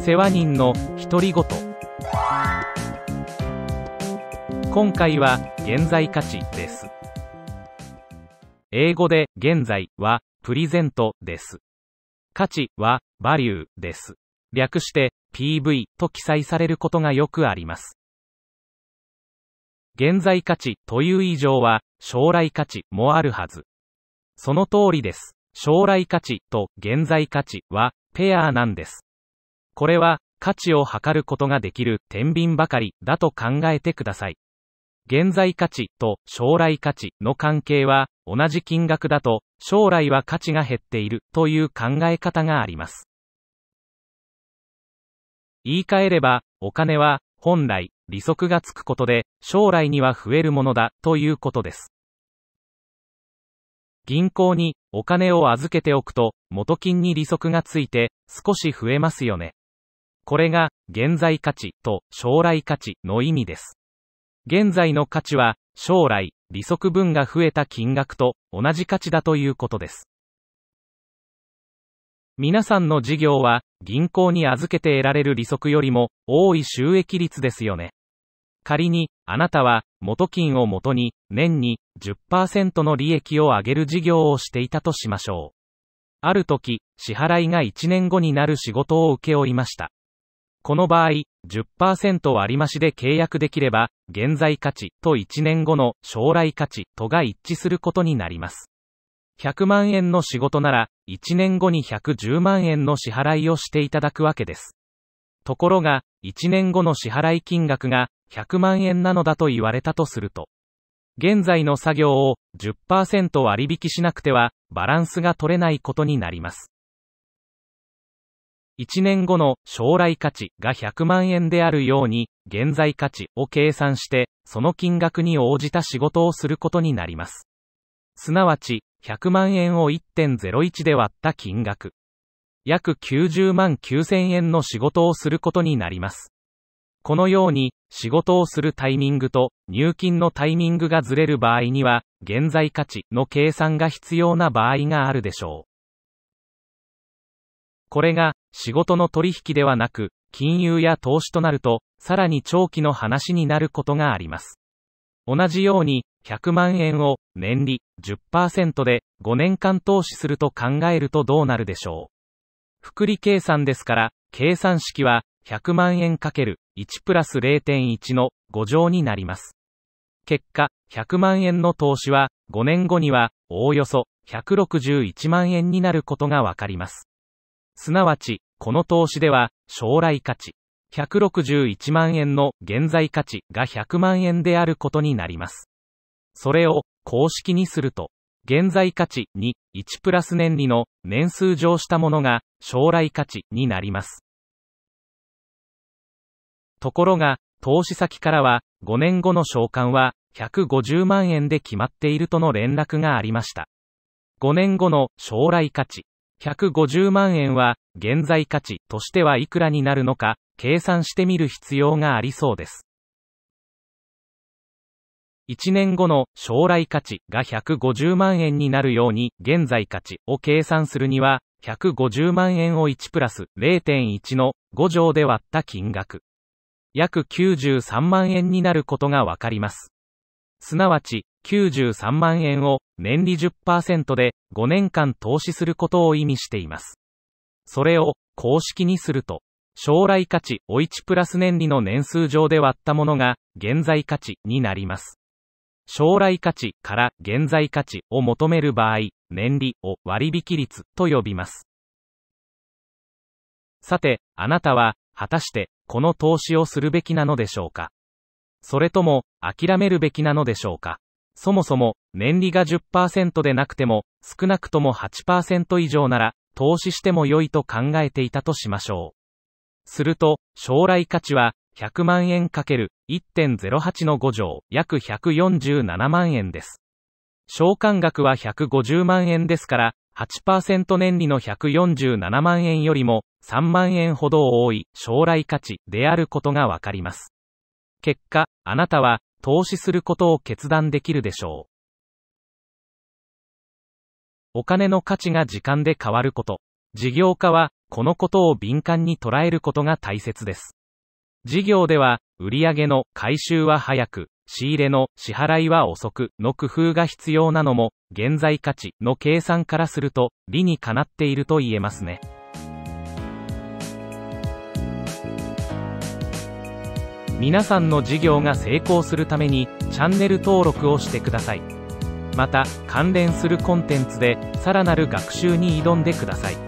世話人の独り言今回は現在価値です英語で現在はプリゼントです価値はバリューです略して PV と記載されることがよくあります現在価値という以上は将来価値もあるはずその通りです将来価値と現在価値はペアなんです。これは価値を測ることができる天秤ばかりだと考えてください。現在価値と将来価値の関係は同じ金額だと将来は価値が減っているという考え方があります。言い換えればお金は本来利息がつくことで将来には増えるものだということです。銀行にお金を預けておくと、元金に利息がついて、少し増えますよね。これが、現在価値と将来価値の意味です。現在の価値は、将来、利息分が増えた金額と同じ価値だということです。皆さんの事業は、銀行に預けて得られる利息よりも、多い収益率ですよね。仮に、あなたは、元金をもとに、年に10%の利益を上げる事業をしていたとしましょう。ある時、支払いが1年後になる仕事を請け負いました。この場合、10%割増で契約できれば、現在価値と1年後の将来価値とが一致することになります。100万円の仕事なら、1年後に110万円の支払いをしていただくわけです。ところが、1年後の支払い金額が100万円なのだと言われたとすると、現在の作業を10%割引しなくては、バランスが取れないことになります。1年後の将来価値が100万円であるように、現在価値を計算して、その金額に応じた仕事をすることになります。すなわち、100万円を1.01で割った金額。約90万9000円の仕事をすることになります。このように、仕事をするタイミングと入金のタイミングがずれる場合には、現在価値の計算が必要な場合があるでしょう。これが、仕事の取引ではなく、金融や投資となると、さらに長期の話になることがあります。同じように、100万円を年利10%で5年間投資すると考えるとどうなるでしょう。複利計算ですから、計算式は100万円かける1プラス0.1の5乗になります。結果、100万円の投資は5年後にはおおよそ161万円になることがわかります。すなわち、この投資では将来価値161万円の現在価値が100万円であることになります。それを公式にすると、現在価値に1プラス年利の年数上したものが将来価値になります。ところが、投資先からは、5年後の償還は、150万円で決まっているとの連絡がありました。5年後の将来価値、150万円は、現在価値としてはいくらになるのか、計算してみる必要がありそうです。1年後の将来価値が150万円になるように、現在価値を計算するには、150万円を1プラス0.1の5乗で割った金額。約93万円になることがわかります。すなわち、93万円を年利10%で5年間投資することを意味しています。それを公式にすると、将来価値お1プラス年利の年数上で割ったものが現在価値になります。将来価値から現在価値を求める場合、年利を割引率と呼びます。さて、あなたは果たしてこの投資をするべきなのでしょうかそれとも、諦めるべきなのでしょうかそもそも、年利が10%でなくても、少なくとも8%以上なら、投資しても良いと考えていたとしましょう。すると、将来価値は、100万円 ×1.08 の5乗、約147万円です。償還額は150万円ですから、8%年利の147万円よりも、3万円ほど多い将来価値であることがわかります。結果、あなたは投資することを決断できるでしょう。お金の価値が時間で変わること。事業家は、このことを敏感に捉えることが大切です。事業では、売上の回収は早く、仕入れの支払いは遅くの工夫が必要なのも、現在価値の計算からすると、理にかなっていると言えますね。皆さんの事業が成功するためにチャンネル登録をしてくださいまた関連するコンテンツでさらなる学習に挑んでください